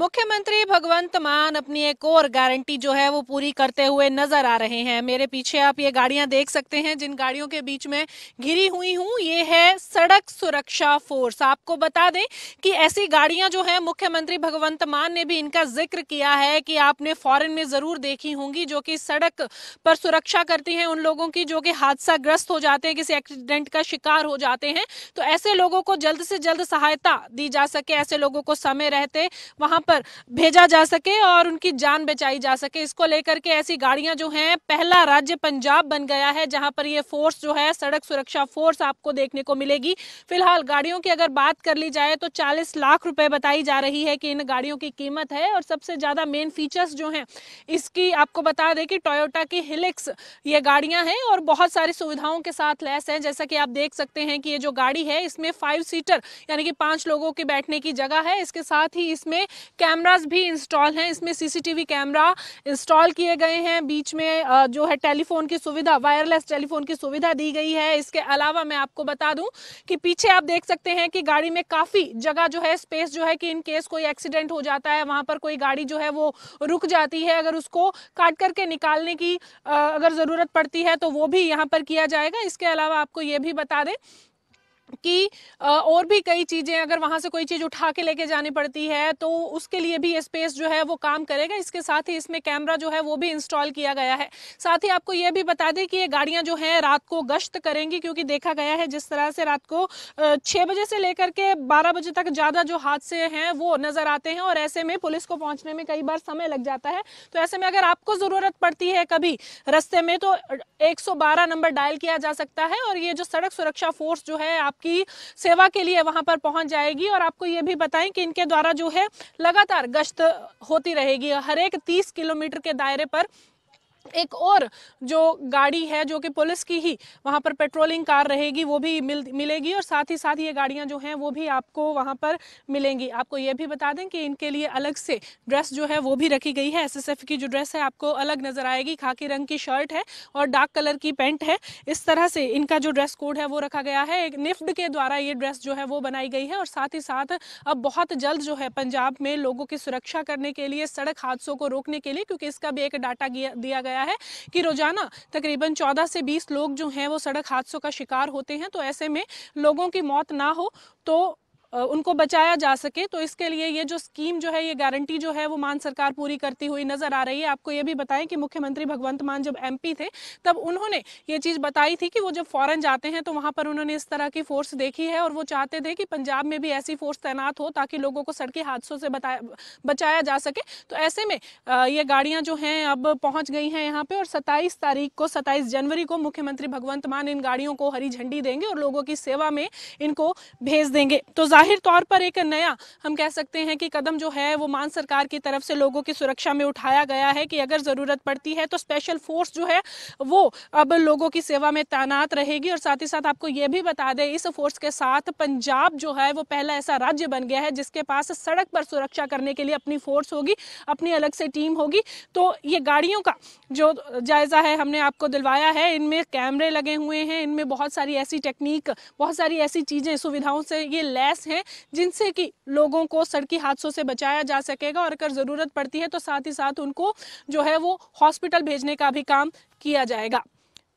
मुख्यमंत्री भगवंत मान अपनी एक और गारंटी जो है वो पूरी करते हुए नजर आ रहे हैं मेरे पीछे आप ये गाड़ियां देख सकते हैं जिन गाड़ियों के बीच में घिरी हुई हूं ये है सड़क सुरक्षा फोर्स आपको बता दें कि ऐसी गाड़ियां जो है मुख्यमंत्री भगवंत मान ने भी इनका जिक्र किया है कि आपने फॉरन में जरूर देखी होंगी जो कि सड़क पर सुरक्षा करती है उन लोगों की जो कि हादसाग्रस्त हो जाते हैं किसी एक्सीडेंट का शिकार हो जाते हैं तो ऐसे लोगों को जल्द से जल्द सहायता दी जा सके ऐसे लोगों को समय रहते वहां पर भेजा जा सके और उनकी जान बचाई जा सके इसको लेकर के ऐसी गाड़ियां जो हैं पहला राज्य पंजाब बन गया है जहां पर ये फोर्स जो है सड़क सुरक्षा फोर्स आपको देखने को मिलेगी फिलहाल गाड़ियों की अगर बात कर ली जाए तो चालीस लाख रुपए बताई जा रही है कि इन गाड़ियों की कीमत है और सबसे ज्यादा मेन फीचर्स जो है इसकी आपको बता दें कि टोयोटा की हिलिक्स ये गाड़ियां हैं और बहुत सारी सुविधाओं के साथ लैस है जैसा कि आप देख सकते हैं कि ये जो गाड़ी है इसमें फाइव सीटर यानी कि पांच लोगों के बैठने की जगह है इसके साथ ही इसमें कैमराज भी इंस्टॉल हैं इसमें सीसीटीवी कैमरा इंस्टॉल किए गए हैं बीच में जो है टेलीफोन की सुविधा वायरलेस टेलीफोन की सुविधा दी गई है इसके अलावा मैं आपको बता दूं कि पीछे आप देख सकते हैं कि गाड़ी में काफ़ी जगह जो है स्पेस जो है कि इन केस कोई एक्सीडेंट हो जाता है वहाँ पर कोई गाड़ी जो है वो रुक जाती है अगर उसको काट करके निकालने की अगर ज़रूरत पड़ती है तो वो भी यहाँ पर किया जाएगा इसके अलावा आपको ये भी बता दें कि और भी कई चीज़ें अगर वहाँ से कोई चीज़ उठा के लेके जानी पड़ती है तो उसके लिए भी ये स्पेस जो है वो काम करेगा इसके साथ ही इसमें कैमरा जो है वो भी इंस्टॉल किया गया है साथ ही आपको ये भी बता दें कि ये गाड़ियाँ जो हैं रात को गश्त करेंगी क्योंकि देखा गया है जिस तरह से रात को छः बजे से लेकर के बारह बजे तक ज़्यादा जो हादसे हैं वो नज़र आते हैं और ऐसे में पुलिस को पहुँचने में कई बार समय लग जाता है तो ऐसे में अगर आपको ज़रूरत पड़ती है कभी रस्ते में तो एक नंबर डायल किया जा सकता है और ये जो सड़क सुरक्षा फोर्स जो है आप आपकी सेवा के लिए वहां पर पहुंच जाएगी और आपको ये भी बताएं कि इनके द्वारा जो है लगातार गश्त होती रहेगी हर एक तीस किलोमीटर के दायरे पर एक और जो गाड़ी है जो कि पुलिस की ही वहाँ पर पेट्रोलिंग कार रहेगी वो भी मिल मिलेगी और साथ ही साथ ये गाड़ियाँ जो हैं वो भी आपको वहाँ पर मिलेंगी आपको ये भी बता दें कि इनके लिए अलग से ड्रेस जो है वो भी रखी गई है एसएसएफ की जो ड्रेस है आपको अलग नज़र आएगी खाकी रंग की शर्ट है और डार्क कलर की पैंट है इस तरह से इनका जो ड्रेस कोड है वो रखा गया है एक निफ्ट के द्वारा ये ड्रेस जो है वो बनाई गई है और साथ ही साथ अब बहुत जल्द जो है पंजाब में लोगों की सुरक्षा करने के लिए सड़क हादसों को रोकने के लिए क्योंकि इसका भी एक डाटा दिया गया बताया है कि रोजाना तकरीबन चौदह से बीस लोग जो हैं वो सड़क हादसों का शिकार होते हैं तो ऐसे में लोगों की मौत ना हो तो उनको बचाया जा सके तो इसके लिए ये जो स्कीम जो है ये गारंटी जो है वो मान सरकार पूरी करती हुई नजर आ रही है आपको ये भी बताएं कि मुख्यमंत्री भगवंत मान जब एमपी थे तब उन्होंने ये चीज़ बताई थी कि वो जब फॉरन जाते हैं तो वहां पर उन्होंने इस तरह की फोर्स देखी है और वो चाहते थे कि पंजाब में भी ऐसी फोर्स तैनात हो ताकि लोगों को सड़की हादसों से बचाया जा सके तो ऐसे में ये गाड़ियां जो हैं अब पहुंच गई हैं यहाँ पर और सत्ताईस तारीख को सत्ताईस जनवरी को मुख्यमंत्री भगवंत मान इन गाड़ियों को हरी झंडी देंगे और लोगों की सेवा में इनको भेज देंगे तो जाहिर तौर पर एक नया हम कह सकते हैं कि कदम जो है वो मान सरकार की तरफ से लोगों की सुरक्षा में उठाया गया है कि अगर ज़रूरत पड़ती है तो स्पेशल फोर्स जो है वो अब लोगों की सेवा में तैनात रहेगी और साथ ही साथ आपको ये भी बता दें इस फोर्स के साथ पंजाब जो है वो पहला ऐसा राज्य बन गया है जिसके पास सड़क पर सुरक्षा करने के लिए अपनी फोर्स होगी अपनी अलग से टीम होगी तो ये गाड़ियों का जो जायज़ा है हमने आपको दिलवाया है इनमें कैमरे लगे हुए हैं इनमें बहुत सारी ऐसी टेक्निक बहुत सारी ऐसी चीज़ें सुविधाओं से ये लैस हैं जिनसे कि लोगों को सड़की हादसों से बचाया जा सकेगा और अगर ज़रूरत पड़ती है तो साथ ही साथ उनको जो है वो हॉस्पिटल भेजने का भी काम किया जाएगा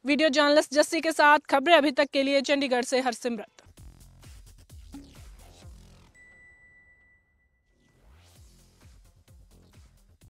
वीडियो जर्नलिस्ट जस्सी के साथ खबरें अभी तक के लिए चंडीगढ़ से हरसिमरत